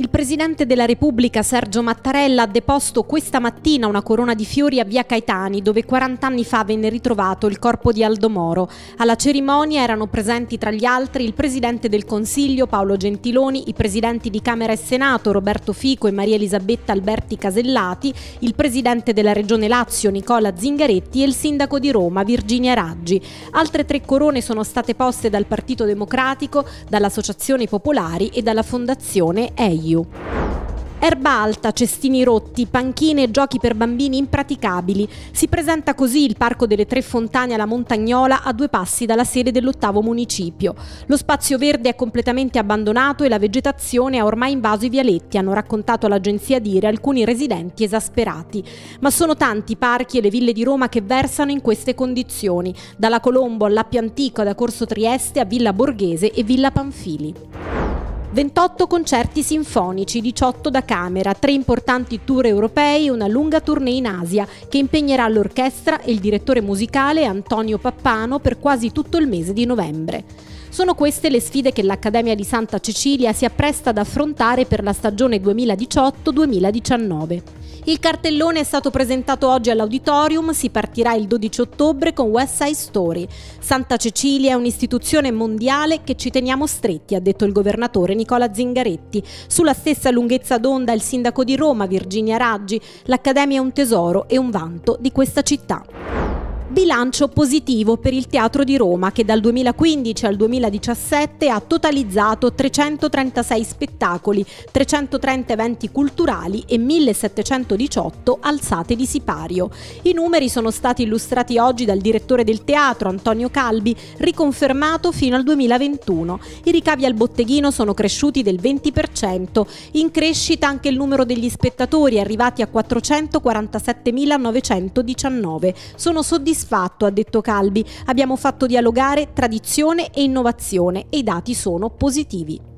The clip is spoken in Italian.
Il Presidente della Repubblica Sergio Mattarella ha deposto questa mattina una corona di fiori a Via Caetani, dove 40 anni fa venne ritrovato il corpo di Aldo Moro. Alla cerimonia erano presenti tra gli altri il Presidente del Consiglio Paolo Gentiloni, i Presidenti di Camera e Senato Roberto Fico e Maria Elisabetta Alberti Casellati, il Presidente della Regione Lazio Nicola Zingaretti e il Sindaco di Roma Virginia Raggi. Altre tre corone sono state poste dal Partito Democratico, dall'Associazione Popolari e dalla Fondazione EI. Wagyu. Erba alta, cestini rotti, panchine e giochi per bambini impraticabili. Si presenta così il Parco delle Tre Fontane alla Montagnola a due passi dalla sede dell'ottavo municipio. Lo spazio verde è completamente abbandonato e la vegetazione ha ormai invaso i vialetti, hanno raccontato all'agenzia Dire alcuni residenti esasperati. Ma sono tanti i parchi e le ville di Roma che versano in queste condizioni, dalla Colombo all'Appio Antico, da Corso Trieste a Villa Borghese e Villa Panfili. 28 concerti sinfonici, 18 da camera, 3 importanti tour europei e una lunga tournée in Asia che impegnerà l'orchestra e il direttore musicale Antonio Pappano per quasi tutto il mese di novembre. Sono queste le sfide che l'Accademia di Santa Cecilia si appresta ad affrontare per la stagione 2018-2019. Il cartellone è stato presentato oggi all'auditorium, si partirà il 12 ottobre con West Side Story. Santa Cecilia è un'istituzione mondiale che ci teniamo stretti, ha detto il governatore Nicola Zingaretti. Sulla stessa lunghezza d'onda il sindaco di Roma, Virginia Raggi, l'Accademia è un tesoro e un vanto di questa città bilancio positivo per il Teatro di Roma che dal 2015 al 2017 ha totalizzato 336 spettacoli, 330 eventi culturali e 1718 alzate di sipario. I numeri sono stati illustrati oggi dal direttore del teatro Antonio Calbi, riconfermato fino al 2021. I ricavi al botteghino sono cresciuti del 20%, in crescita anche il numero degli spettatori arrivati a 447.919. Sono soddisfatti soddisfatto, ha detto Calbi. Abbiamo fatto dialogare tradizione e innovazione e i dati sono positivi.